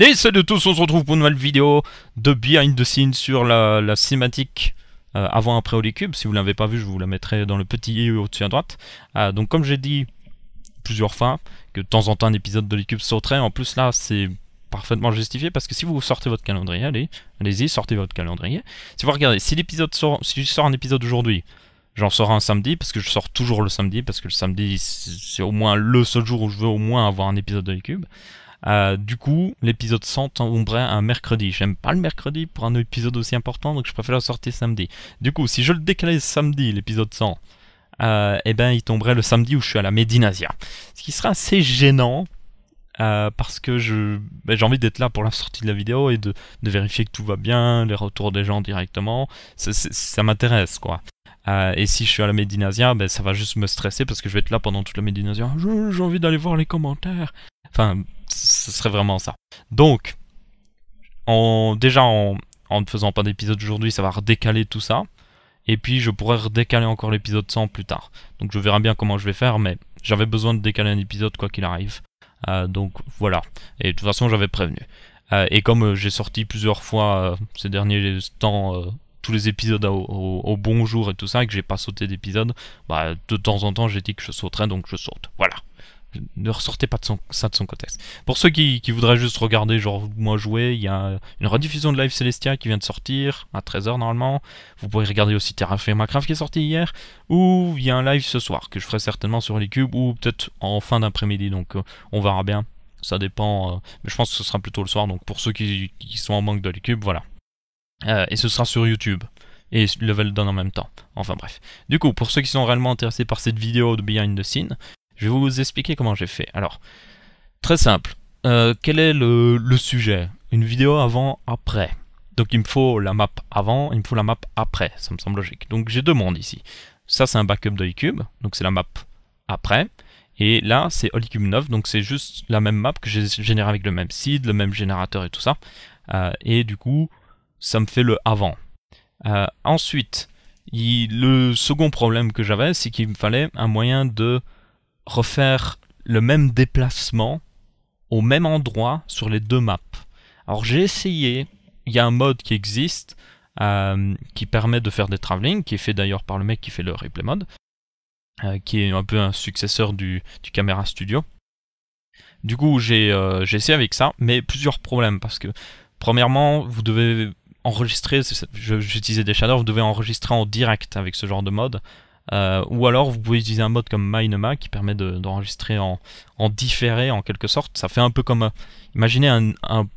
Et salut à tous, on se retrouve pour une nouvelle vidéo de Behind the Scenes sur la, cinématique euh, avant après Holycube. Si vous ne l'avez pas vu, je vous la mettrai dans le petit i au-dessus à droite. Euh, donc comme j'ai dit plusieurs fois, que de temps en temps un épisode de d'Holycube sauterait, en plus là c'est parfaitement justifié parce que si vous sortez votre calendrier, allez, allez-y, sortez votre calendrier. Si vous regardez, si l'épisode sort, si je sors un épisode aujourd'hui, j'en sors un samedi parce que je sors toujours le samedi parce que le samedi c'est au moins le seul jour où je veux au moins avoir un épisode de Cube. Euh, du coup, l'épisode 100 tomberait un mercredi. J'aime pas le mercredi pour un épisode aussi important, donc je préfère le sortir samedi. Du coup, si je le décalais samedi, l'épisode 100, euh, eh ben, il tomberait le samedi où je suis à la Médinasia. Ce qui sera assez gênant. Euh, parce que je, ben, j'ai envie d'être là pour la sortie de la vidéo et de, vérifier que tout va bien, les retours des gens directement. ça, m'intéresse, quoi. et si je suis à la Médinasia, ben, ça va juste me stresser parce que je vais être là pendant toute la Médinasia. J'ai envie d'aller voir les commentaires. Enfin, ce serait vraiment ça. Donc, en déjà en, ne faisant pas d'épisode aujourd'hui, ça va redécaler tout ça. Et puis je pourrais redécaler encore l'épisode 100 plus tard. Donc je verrai bien comment je vais faire, mais j'avais besoin de décaler un épisode quoi qu'il arrive. Euh, donc voilà. Et de toute façon, j'avais prévenu. Euh, et comme euh, j'ai sorti plusieurs fois ces derniers temps tous les épisodes au, bonjour et tout ça, et que j'ai pas sauté d'épisode, bah, de temps en temps j'ai dit que je sauterais, donc je saute. Voilà ne ressortez pas de son, ça de son contexte. Pour ceux qui, voudraient juste regarder, genre moi jouer, il y a une rediffusion de Live Celestia qui vient de sortir à 13h normalement. Vous pourrez regarder aussi Terraform Minecraft qui est sorti hier, ou il y a un live ce soir que je ferai certainement sur les cubes, ou peut-être en fin d'après-midi, donc euh, on verra bien. Ça dépend, euh, mais je pense que ce sera plutôt le soir, donc pour ceux qui, sont en manque de les voilà. Euh, et ce sera sur YouTube et Level Down en même temps. Enfin bref. Du coup, pour ceux qui sont réellement intéressés par cette vidéo de Behind the Scene, je vais vous expliquer comment j'ai fait. Alors, très simple. Euh, quel est le, sujet Une vidéo avant-après. Donc il me faut la map avant, il me faut la map après, ça me semble logique. Donc j'ai deux mondes ici. Ça c'est un backup de donc c'est la map après. Et là c'est Holicube 9, donc c'est juste la même map que j'ai générée avec le même seed, le même générateur et tout ça. Euh, et du coup, ça me fait le avant. Euh, ensuite, le second problème que j'avais, c'est qu'il me fallait un moyen de refaire le même déplacement au même endroit sur les deux maps. Alors j'ai essayé, il y a un mode qui existe euh, qui permet de faire des travelling, qui est fait d'ailleurs par le mec qui fait le replay mode, euh, qui est un peu un successeur du, du Camera Studio. Du coup j'ai euh, essayé avec ça, mais plusieurs problèmes parce que premièrement vous devez enregistrer, j'utilisais des shaders, vous devez enregistrer en direct avec ce genre de mode. Euh, ou alors vous pouvez utiliser un mode comme Minema qui permet d'enregistrer en, différé en quelque sorte. Ça fait un peu comme, euh, imaginez un,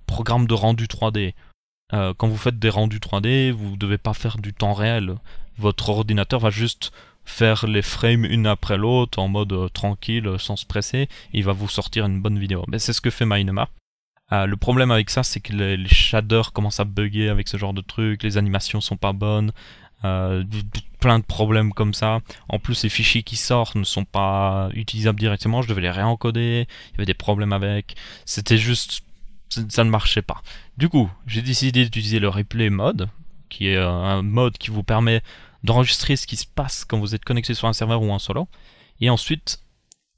programme de rendu 3D. Euh, quand vous faites des rendus 3D, vous ne devez pas faire du temps réel. Votre ordinateur va juste faire les frames une après l'autre en mode tranquille, sans se presser. Et il va vous sortir une bonne vidéo. Mais c'est ce que fait Minema. le problème avec ça, c'est que les, shaders commencent à bugger avec ce genre de truc, les animations sont pas bonnes de problèmes comme ça. En plus, les fichiers qui sortent ne sont pas utilisables directement. Je devais les réencoder. Il y avait des problèmes avec. C'était juste, ça ne marchait pas. Du coup, j'ai décidé d'utiliser le replay mode, qui est euh, un mode qui vous permet d'enregistrer ce qui se passe quand vous êtes connecté sur un serveur ou un solo. Et ensuite,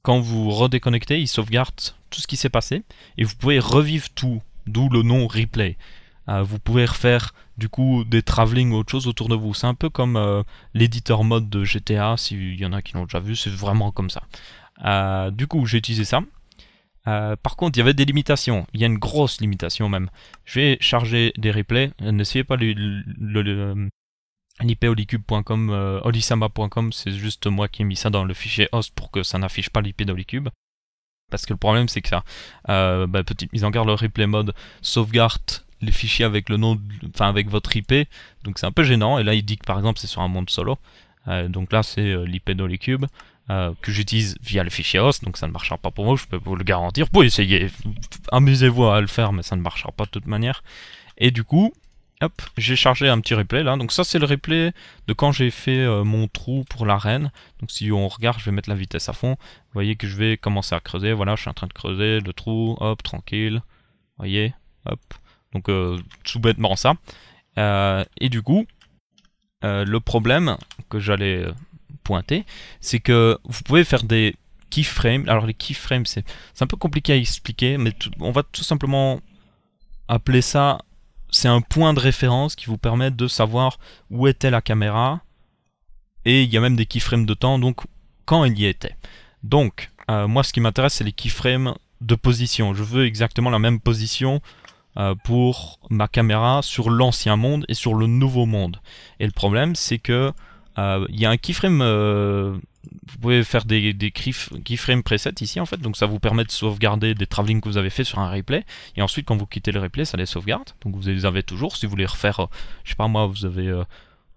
quand vous redéconnectez, il sauvegarde tout ce qui s'est passé et vous pouvez revivre tout, d'où le nom replay. Euh, vous pouvez refaire du coup des travelling ou autre chose autour de vous. C'est un peu comme euh, l'éditeur mode de GTA, s'il y en a qui l'ont déjà vu, c'est vraiment comme ça. Euh, du coup, j'ai utilisé ça. Euh, par contre, il y avait des limitations. Il y a une grosse limitation même. Je vais charger des replays. N'essayez pas l'IPOLICUBE.COM, euh, C'est juste moi qui ai mis ça dans le fichier host pour que ça n'affiche pas l'ip d'Olicube. Parce que le problème, c'est que ça. Bah, petite mise en garde, le replay mode sauvegarde les fichiers avec le nom, enfin avec votre IP. Donc c'est un peu gênant. Et là, il dit que par exemple, c'est sur un monde solo. Euh, donc là, c'est euh, l'IP d'Olecube euh, que j'utilise via le fichier host. Donc ça ne marchera pas pour moi, je peux vous le garantir. Vous pouvez essayer, amusez-vous à le faire, mais ça ne marchera pas de toute manière. Et du coup, hop, j'ai chargé un petit replay là. Donc ça, c'est le replay de quand j'ai fait mon trou pour l'arène. Donc si on regarde, je vais mettre la vitesse à fond. Vous voyez que je vais commencer à creuser. Voilà, je suis en train de creuser le trou. Hop, tranquille. Vous voyez, hop. Donc euh, tout bêtement ça. Euh, et du coup, euh, le problème que j'allais pointer, c'est que vous pouvez faire des keyframes. Alors les keyframes, c'est un peu compliqué à expliquer, mais on va tout simplement appeler ça, c'est un point de référence qui vous permet de savoir où était la caméra. Et il y a même des keyframes de temps, donc quand il y était. Donc, moi ce qui m'intéresse, c'est les keyframes de position. Je veux exactement la même position euh, pour ma caméra sur l'ancien monde et sur le nouveau monde. Et le problème, c'est que euh, il y a un keyframe. Euh, vous pouvez faire des, des keyframe presets ici en fait, donc ça vous permet de sauvegarder des travelling que vous avez fait sur un replay. Et ensuite, quand vous quittez le replay, ça les sauvegarde. Donc vous les avez toujours. Si vous voulez refaire, je sais pas moi, vous avez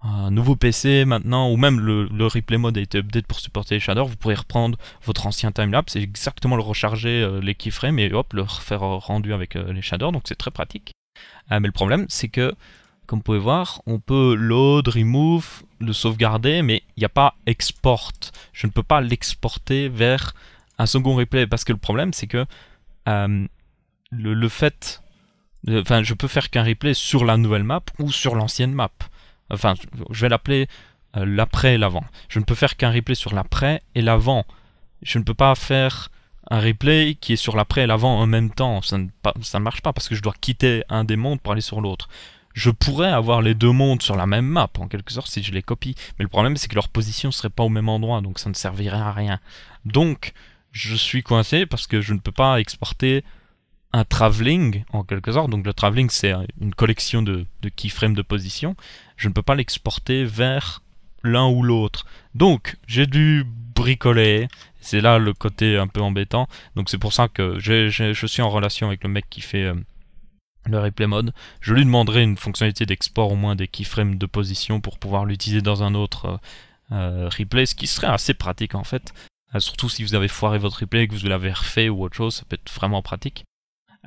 un nouveau PC maintenant, ou même le, replay mode a été update pour supporter les shaders, vous pourrez reprendre votre ancien timelapse c'est exactement le recharger, euh, les keyframes et hop, le refaire rendu avec euh, les shaders, donc c'est très pratique. Euh, mais le problème, c'est que, comme vous pouvez voir, on peut load, remove, le sauvegarder, mais il n'y a pas export. Je ne peux pas l'exporter vers un second replay, parce que le problème, c'est que le, le fait... Enfin, je peux faire qu'un replay sur la nouvelle map ou sur l'ancienne map. Enfin, je vais l'appeler euh, l'après et l'avant. Je ne peux faire qu'un replay sur l'après et l'avant. Je ne peux pas faire un replay qui est sur l'après et l'avant en même temps. Ça ne, ça marche pas parce que je dois quitter un des mondes pour aller sur l'autre. Je pourrais avoir les deux mondes sur la même map en quelque sorte si je les copie, mais le problème c'est que leur position ne serait pas au même endroit donc ça ne servirait à rien. Donc je suis coincé parce que je ne peux pas exporter un traveling en quelque sorte. Donc le traveling c'est une collection de, keyframes de position. Je ne peux pas l'exporter vers l'un ou l'autre. Donc j'ai dû bricoler. C'est là le côté un peu embêtant. Donc c'est pour ça que je suis en relation avec le mec qui fait euh, le replay mode. Je lui demanderai une fonctionnalité d'export au moins des keyframes de position pour pouvoir l'utiliser dans un autre euh, euh, replay, ce qui serait assez pratique en fait. Surtout si vous avez foiré votre replay, que vous l'avez refait ou autre chose, ça peut être vraiment pratique.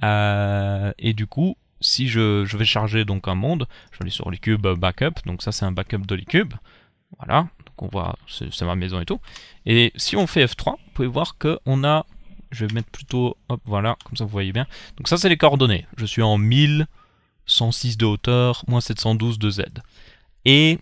Euh, et du coup, si je, vais charger donc un monde, je vais aller sur l'icube backup, donc ça c'est un backup de l'icube. Voilà, donc on voit, c'est ma maison et tout. Et si on fait F3, vous pouvez voir qu'on a, je vais mettre plutôt, hop, voilà, comme ça vous voyez bien. Donc ça c'est les coordonnées, je suis en 1106 de hauteur, moins 712 de Z. Et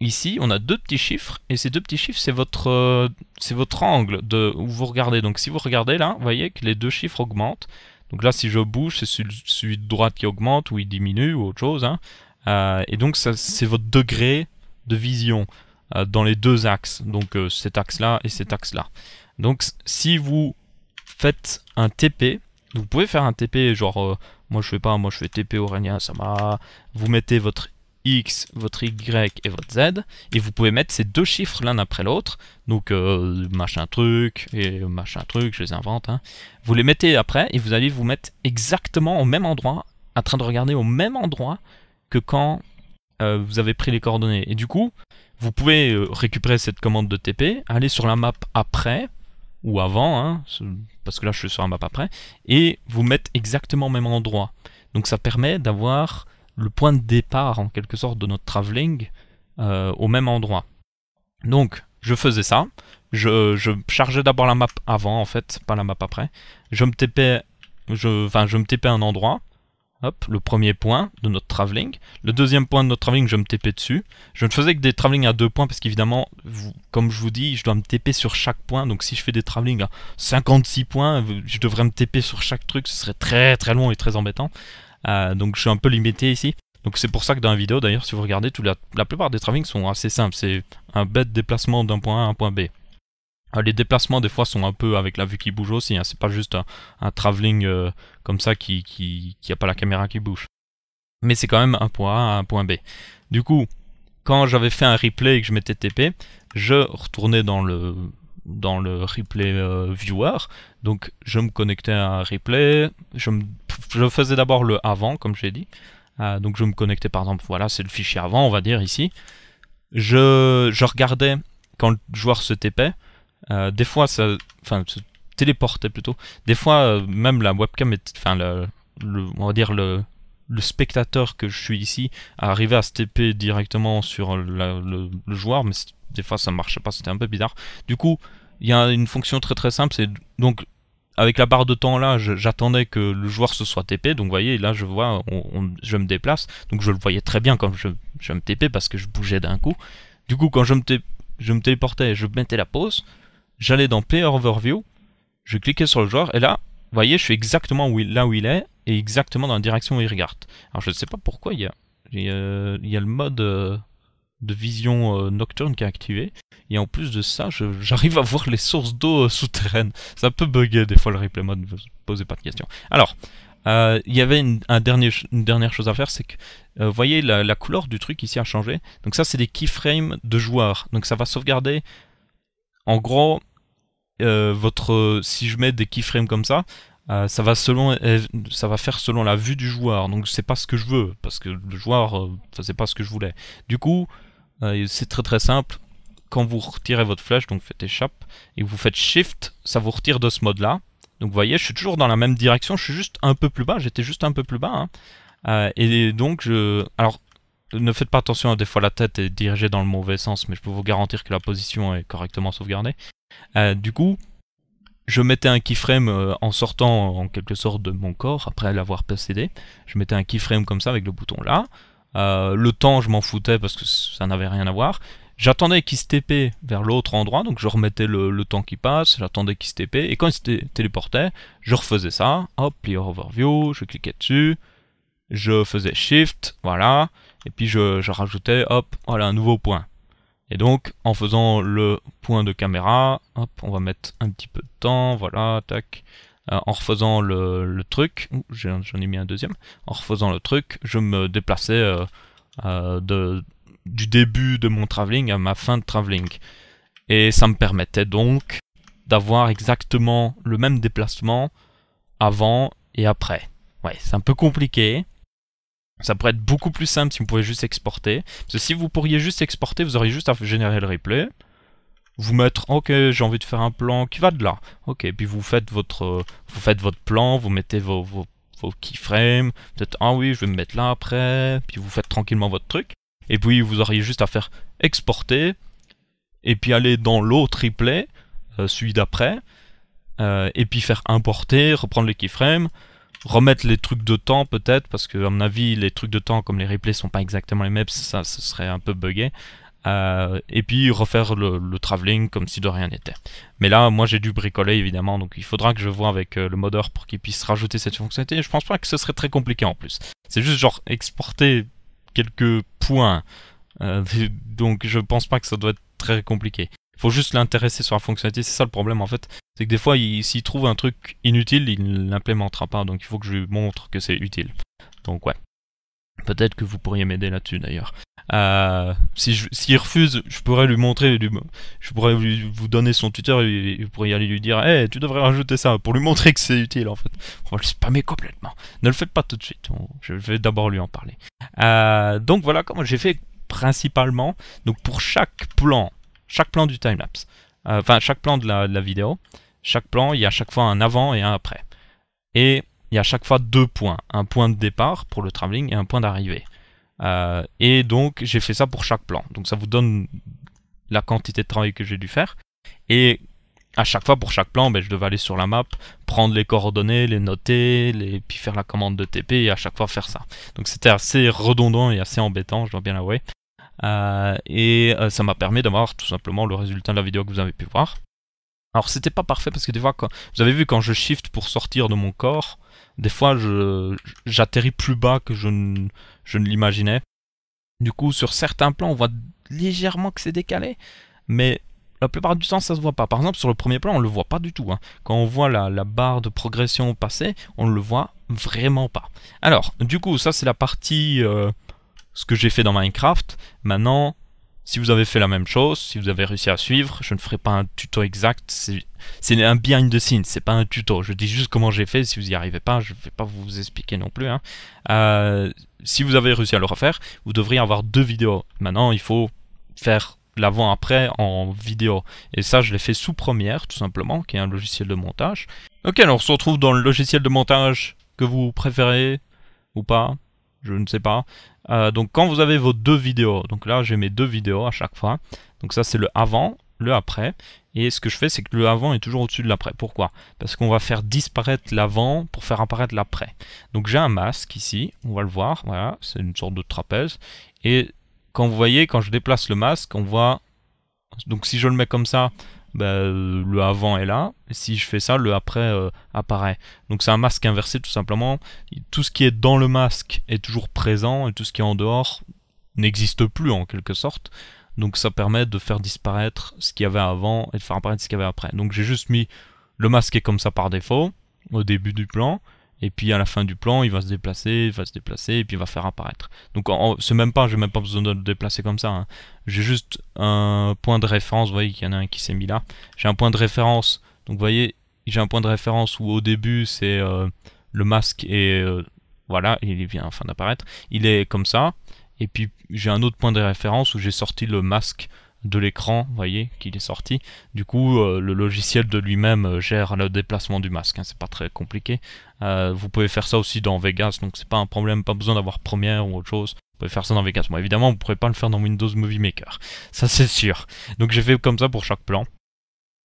ici, on a deux petits chiffres, et ces deux petits chiffres, c'est votre, euh, c'est votre angle de, où vous regardez. Donc si vous regardez là, vous voyez que les deux chiffres augmentent, donc là, si je bouge, c'est celui de droite qui augmente ou il diminue ou autre chose. Hein. Euh, et donc, c'est votre degré de vision euh, dans les deux axes. Donc euh, cet axe-là et cet axe-là. Donc si vous faites un TP, vous pouvez faire un TP genre... moi je fais pas, moi je fais TP Aurélien m'a... Vous mettez votre votre Y et votre Z, et vous pouvez mettre ces deux chiffres l'un après l'autre, donc euh, machin truc et machin truc, je les invente, hein. vous les mettez après et vous allez vous mettre exactement au même endroit, en train de regarder au même endroit que quand euh, vous avez pris les coordonnées. Et du coup, vous pouvez euh, récupérer cette commande de TP, aller sur la map après, ou avant, hein, parce que là je suis sur la map après, et vous mettre exactement au même endroit. Donc ça permet d'avoir le point de départ en quelque sorte de notre travelling euh, au même endroit. Donc je faisais ça, je, chargeais d'abord la map avant en fait, pas la map après, je me TP je, enfin je me un endroit, hop, le premier point de notre travelling, le deuxième point de notre travelling je me TP dessus, je ne faisais que des travelling à deux points parce qu'évidemment, comme je vous dis, je dois me TP sur chaque point, donc si je fais des travelling à 56 points, je devrais me TP sur chaque truc, ce serait très très long et très embêtant, euh, donc je suis un peu limité ici. Donc c'est pour ça que dans la vidéo, d'ailleurs, si vous regardez, la, plupart des travelling sont assez simples. C'est un bête déplacement d'un point A à un point B. Euh, les déplacements des fois sont un peu avec la vue qui bouge aussi, hein. c'est pas juste un, travelling euh, comme ça qui, qui, qui a pas la caméra qui bouge. Mais c'est quand même un point A à un point B. Du coup, quand j'avais fait un replay et que je m'étais TP, je retournais dans le, dans le replay euh, viewer. Donc je me connectais à un replay, je, me, je faisais d'abord le avant, comme j'ai dit. Euh, donc je me connectais par exemple, voilà, c'est le fichier avant, on va dire ici. Je, je regardais quand le joueur se TP euh, des fois, ça, enfin, se téléportait plutôt. Des fois, même la webcam, enfin, le, on va dire le, le spectateur que je suis ici arrivait à se TP directement sur le, le, joueur, mais des fois ça marchait pas, c'était un peu bizarre. Du coup, il y a une fonction très très simple, c'est donc avec la barre de temps là, j'attendais que le joueur se soit TP, donc vous voyez, là je vois, je me déplace, donc je le voyais très bien quand je, me TP parce que je bougeais d'un coup. Du coup, quand je me, je me téléportais, je mettais la pause, j'allais dans Player Overview, je cliquais sur le joueur, et là, vous voyez, je suis exactement là où il est, et exactement dans la direction où il regarde. Alors je ne sais pas pourquoi il y il y a le mode... Euh, de vision euh, nocturne qui est activée. Et en plus de ça, j'arrive à voir les sources d'eau euh, souterraines. Ça un peu des fois le replay mode, ne vous posez pas de questions. Alors, euh, il y avait une, un dernière chose à faire, c'est que, vous voyez, la, couleur du truc ici a changé. Donc ça, c'est des keyframes de joueurs. Donc ça va sauvegarder, en gros, votre, si je mets des keyframes comme ça, ça va selon ça va faire selon la vue du joueur donc c'est pas ce que je veux parce que le joueur ça c'est pas ce que je voulais du coup euh, c'est très très simple. Quand vous retirez votre flèche, donc faites échappe, et vous faites shift, ça vous retire de ce mode là. Donc vous voyez, je suis toujours dans la même direction, je suis juste un peu plus bas, j'étais juste un peu plus bas. Hein. Euh, et donc, je... alors, ne faites pas attention, des fois la tête est dirigée dans le mauvais sens, mais je peux vous garantir que la position est correctement sauvegardée. Euh, du coup, je mettais un keyframe en sortant en quelque sorte de mon corps, après l'avoir précédé. Je mettais un keyframe comme ça avec le bouton là. Euh, le temps, je m'en foutais parce que ça n'avait rien à voir. J'attendais qu'il se TP vers l'autre endroit, donc je remettais le, temps qui passe, j'attendais qu'il se TP, et quand il se téléportait, je refaisais ça, hop, player overview, je cliquais dessus, je faisais shift, voilà, et puis je, je rajoutais, hop, voilà, un nouveau point. Et donc, en faisant le point de caméra, hop, on va mettre un petit peu de temps, voilà, tac, euh, en refaisant le, truc, j'en ai mis un deuxième, en refaisant le truc, je me déplaçais euh, euh, de, du début de mon traveling à ma fin de traveling, Et ça me permettait donc d'avoir exactement le même déplacement avant et après. Ouais, c'est un peu compliqué. Ça pourrait être beaucoup plus simple si vous pouviez juste exporter. Parce que si vous pourriez juste exporter, vous auriez juste à générer le replay vous mettre ok j'ai envie de faire un plan qui va de là ok puis vous faites votre vous faites votre plan vous mettez vos, vos, keyframes peut-être ah oui je vais me mettre là après puis vous faites tranquillement votre truc et puis vous auriez juste à faire exporter et puis aller dans l'autre replay euh, celui d'après euh, et puis faire importer reprendre les keyframes remettre les trucs de temps peut-être parce que mon avis les trucs de temps comme les replays sont pas exactement les mêmes ça, ça serait un peu buggé euh, et puis refaire le, traveling travelling comme si de rien n'était. Mais là, moi j'ai dû bricoler évidemment, donc il faudra que je vois avec euh, le modeur pour qu'il puisse rajouter cette fonctionnalité. Je pense pas que ce serait très compliqué en plus. C'est juste genre exporter quelques points. Euh, donc je pense pas que ça doit être très compliqué. Il faut juste l'intéresser sur la fonctionnalité, c'est ça le problème en fait. C'est que des fois, s'il trouve un truc inutile, il ne l'implémentera pas, donc il faut que je lui montre que c'est utile. Donc ouais. Peut-être que vous pourriez m'aider là-dessus d'ailleurs. Euh, si s'il refuse, je pourrais lui montrer, je pourrais vous donner son Twitter et vous pourriez aller lui dire hey, tu devrais rajouter ça pour lui montrer que c'est utile en fait. On va le spammer complètement. Ne le faites pas tout de suite, je vais d'abord lui en parler. Euh, donc voilà comment j'ai fait principalement. Donc pour chaque plan, chaque plan du timelapse, euh, enfin chaque plan de la, de la vidéo, chaque plan, il y a à chaque fois un avant et un après. Et il y a à chaque fois deux points. Un point de départ pour le travelling et un point d'arrivée. Euh, et donc j'ai fait ça pour chaque plan. Donc ça vous donne la quantité de travail que j'ai dû faire. Et à chaque fois pour chaque plan, ben, je devais aller sur la map, prendre les coordonnées, les noter, les... puis faire la commande de TP et à chaque fois faire ça. Donc c'était assez redondant et assez embêtant, je dois bien l'avouer. Euh, et euh, ça m'a permis d'avoir tout simplement le résultat de la vidéo que vous avez pu voir. Alors c'était pas parfait parce que des fois, quand, vous avez vu quand je shift pour sortir de mon corps, des fois j'atterris plus bas que je ne, je ne l'imaginais. Du coup, sur certains plans, on voit légèrement que c'est décalé, mais la plupart du temps, ça se voit pas. Par exemple, sur le premier plan, on le voit pas du tout. Hein. Quand on voit la, la, barre de progression passer, on le voit vraiment pas. Alors, du coup, ça c'est la partie euh, ce que j'ai fait dans Minecraft. Maintenant, si vous avez fait la même chose, si vous avez réussi à suivre, je ne ferai pas un tuto exact, c'est un behind the scenes, c'est pas un tuto. Je dis juste comment j'ai fait, si vous n'y arrivez pas, je ne vais pas vous expliquer non plus. Hein. Euh, si vous avez réussi à le refaire, vous devriez avoir deux vidéos. Maintenant, il faut faire l'avant-après en vidéo. Et ça, je l'ai fait sous première tout simplement, qui est un logiciel de montage. Ok, alors on se retrouve dans le logiciel de montage que vous préférez ou pas je ne sais pas. Euh, donc quand vous avez vos deux vidéos, donc là j'ai mes deux vidéos à chaque fois, donc ça c'est le avant, le après, et ce que je fais c'est que le avant est toujours au-dessus de l'après. Pourquoi Parce qu'on va faire disparaître l'avant pour faire apparaître l'après. Donc j'ai un masque ici, on va le voir, voilà, c'est une sorte de trapèze, et quand vous voyez, quand je déplace le masque, on voit, donc si je le mets comme ça, ben, le avant est là. Si je fais ça, le après euh, apparaît. Donc c'est un masque inversé tout simplement. Tout ce qui est dans le masque est toujours présent et tout ce qui est en dehors n'existe plus en quelque sorte. Donc ça permet de faire disparaître ce qu'il y avait avant et de faire apparaître ce qu'il y avait après. Donc j'ai juste mis le masque est comme ça par défaut au début du plan et puis à la fin du plan, il va se déplacer, il va se déplacer, et puis il va faire apparaître. Donc c'est même pas, j'ai même pas besoin de le déplacer comme ça. Hein. J'ai juste un point de référence, vous voyez qu'il y en a un qui s'est mis là. J'ai un point de référence, donc vous voyez, j'ai un point de référence où au début c'est euh, le masque et euh, voilà, il vient enfin d'apparaître. Il est comme ça, et puis j'ai un autre point de référence où j'ai sorti le masque de l'écran, vous voyez, qu'il est sorti. Du coup, euh, le logiciel de lui-même euh, gère le déplacement du masque, hein, c'est pas très compliqué. Euh, vous pouvez faire ça aussi dans Vegas, donc c'est pas un problème, pas besoin d'avoir Premiere ou autre chose. Vous pouvez faire ça dans Vegas. Bon, évidemment, vous pourrez pas le faire dans Windows Movie Maker, ça c'est sûr. Donc j'ai fait comme ça pour chaque plan.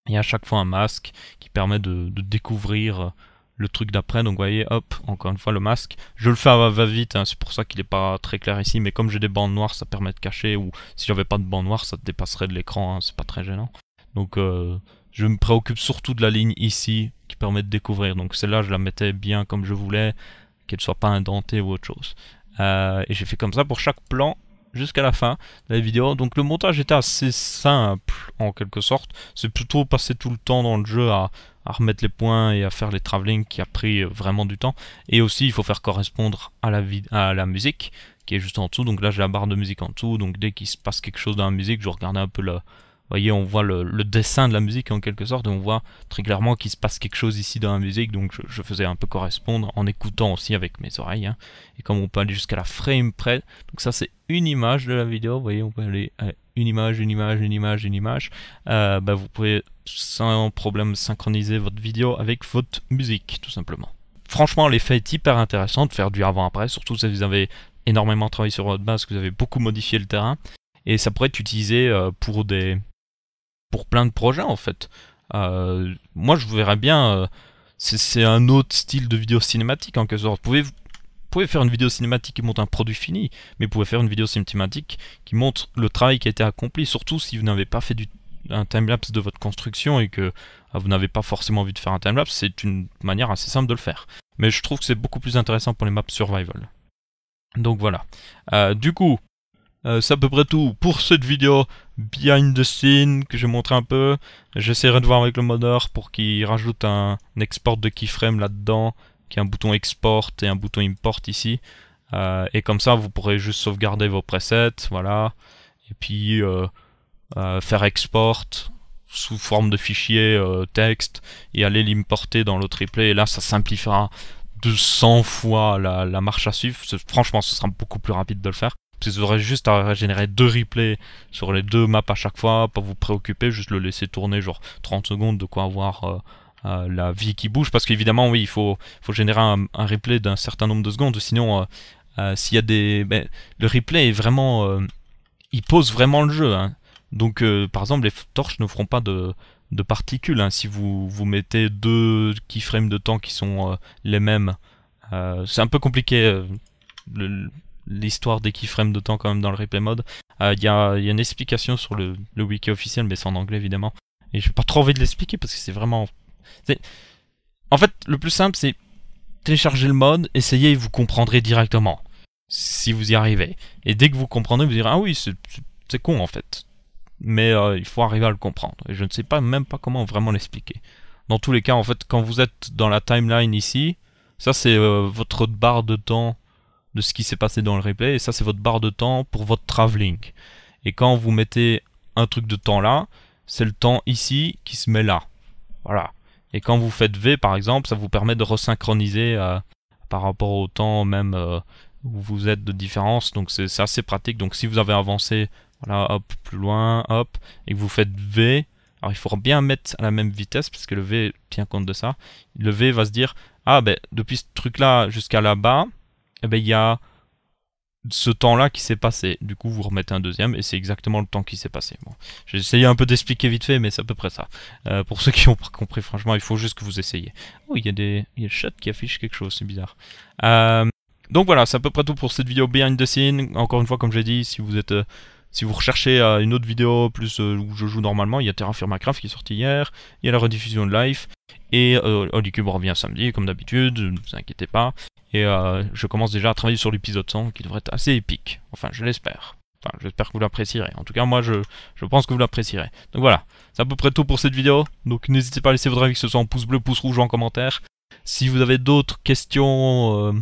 Il y a à chaque fois un masque qui permet de, de découvrir le truc d'après. Donc vous voyez, hop, encore une fois le masque. Je le fais à va-vite, hein, c'est pour ça qu'il n'est pas très clair ici, mais comme j'ai des bandes noires, ça permet de cacher, ou si j'avais pas de bandes noires, ça dépasserait de l'écran, hein, c'est pas très gênant. Donc euh, je me préoccupe surtout de la ligne ici, qui permet de découvrir. Donc celle-là, je la mettais bien comme je voulais, qu'elle soit pas indentée ou autre chose. Euh, et j'ai fait comme ça pour chaque plan, jusqu'à la fin de la vidéo. Donc le montage était assez simple en quelque sorte. C'est plutôt passer tout le temps dans le jeu à, remettre les points et à faire les travelling qui a pris euh, vraiment du temps. Et aussi il faut faire correspondre à la, à la musique qui est juste en dessous. Donc là j'ai la barre de musique en dessous. Donc dès qu'il se passe quelque chose dans la musique, je regardais un peu la, voyez, on voit le, dessin de la musique en quelque sorte, on voit très clairement qu'il se passe quelque chose ici dans la musique, donc je, faisais un peu correspondre en écoutant aussi avec mes oreilles. Hein. Et comme on peut aller jusqu'à la frame près, donc ça c'est une image de la vidéo, vous voyez, on peut aller à une image, une image, une image, une image. Euh, bah, vous pouvez sans problème synchroniser votre vidéo avec votre musique, tout simplement. Franchement, l'effet est hyper intéressant de faire du avant-après, surtout si vous avez énormément travaillé sur votre base, que vous avez beaucoup modifié le terrain et ça pourrait être utilisé euh, pour des, pour plein de projets en fait. Euh, moi je verrais bien, euh, c'est un autre style de vidéo cinématique en quelque sorte. Vous pouvez, faire une vidéo cinématique qui montre un produit fini, mais vous pouvez faire une vidéo cinématique qui montre le travail qui a été accompli, surtout si vous n'avez pas fait du, un timelapse de votre construction et que ah, vous n'avez pas forcément envie de faire un timelapse, c'est une manière assez simple de le faire. Mais je trouve que c'est beaucoup plus intéressant pour les maps survival. Donc voilà. Euh, du coup, c'est à peu près tout pour cette vidéo behind the scene que je montrer un peu. J'essaierai de voir avec le modeur pour qu'il rajoute un, export de keyframe là-dedans, qui est un bouton export et un bouton import ici. Euh, et comme ça, vous pourrez juste sauvegarder vos presets, voilà. Et puis euh, euh, faire export sous forme de fichier texte et aller l'importer dans l'autre replay. Et là, ça simplifiera 200 fois la marche à suivre. Franchement, ce sera beaucoup plus rapide de le faire vous aurez juste à générer deux replays sur les deux maps à chaque fois, pas vous préoccuper, juste le laisser tourner genre 30 secondes de quoi avoir euh, euh, la vie qui bouge, parce qu'évidemment oui, il faut, faut générer un, replay d'un certain nombre de secondes, sinon euh, s'il y a des... Ben, le replay est vraiment... il pose vraiment le jeu, hein. donc par exemple les torches ne feront pas de, particules, hein. si vous, vous mettez deux keyframes de temps qui sont les mêmes, c'est un peu compliqué l'histoire des keyframes de temps quand même dans le replay mode. Il euh, y, a, y, a, une explication sur le, le wiki officiel, mais c'est en anglais évidemment. Et je n'ai pas trop envie de l'expliquer parce que c'est vraiment. En fait, le plus simple, c'est télécharger le mode, essayez et vous comprendrez directement. Si vous y arrivez. Et dès que vous comprendrez, vous direz Ah oui, c'est con en fait. Mais euh, il faut arriver à le comprendre. Et je ne sais pas même pas comment vraiment l'expliquer. Dans tous les cas, en fait, quand vous êtes dans la timeline ici, ça c'est euh, votre barre de temps de ce qui s'est passé dans le replay, et ça c'est votre barre de temps pour votre traveling. Et quand vous mettez un truc de temps là, c'est le temps ici qui se met là. Voilà. Et quand vous faites V par exemple, ça vous permet de resynchroniser euh, par rapport au temps même euh, où vous êtes de différence. Donc c'est assez pratique. Donc si vous avez avancé, voilà, hop, plus loin, hop, et que vous faites V, alors il faut bien mettre à la même vitesse parce que le V tient compte de ça. Le V va se dire, ah ben depuis ce truc là jusqu'à là-bas, et eh ben, il y a ce temps-là qui s'est passé. Du coup, vous remettez un deuxième et c'est exactement le temps qui s'est passé. Bon, j'ai essayé un peu d'expliquer vite fait, mais c'est à peu près ça. Euh, pour ceux qui n'ont pas compris, franchement, il faut juste que vous essayiez. Oh, il y a des, il y a le chat qui affiche quelque chose, c'est bizarre. Euh, donc voilà, c'est à peu près tout pour cette vidéo behind the scene. Encore une fois, comme j'ai dit, si vous êtes euh, si vous recherchez euh, une autre vidéo plus euh, où je joue normalement, il y a Terra Firma qui est sorti hier, il y a la rediffusion de Life et euh, Holycube revient samedi, comme d'habitude, ne vous inquiétez pas. Et je commence déjà à travailler sur l'épisode 100, qui devrait être assez épique. Enfin, je l'espère. Enfin, j'espère que vous l'apprécierez. En tout cas, moi, je, pense que vous l'apprécierez. Donc voilà, c'est à peu près tout pour cette vidéo. Donc n'hésitez pas à laisser votre avis, que ce soit en pouce bleu, pouce rouge en commentaire. Si vous avez d'autres questions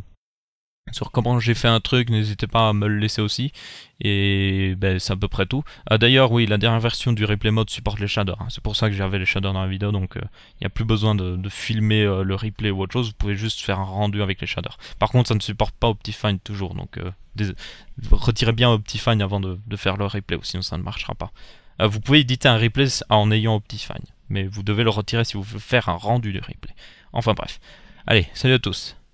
sur comment j'ai fait un truc, n'hésitez pas à me le laisser aussi. Et ben, c'est à peu près tout. Ah, D'ailleurs, oui, la dernière version du replay mode supporte les shaders. Hein. C'est pour ça que j'avais les shaders dans la vidéo, donc il euh, n'y a plus besoin de, filmer euh, le replay ou autre chose. Vous pouvez juste faire un rendu avec les shaders. Par contre, ça ne supporte pas Optifine toujours, donc euh, retirez bien Optifine avant de, faire le replay, ou sinon ça ne marchera pas. vous pouvez éditer un replay en ayant Optifine, mais vous devez le retirer si vous voulez faire un rendu de replay. Enfin bref. Allez, salut à tous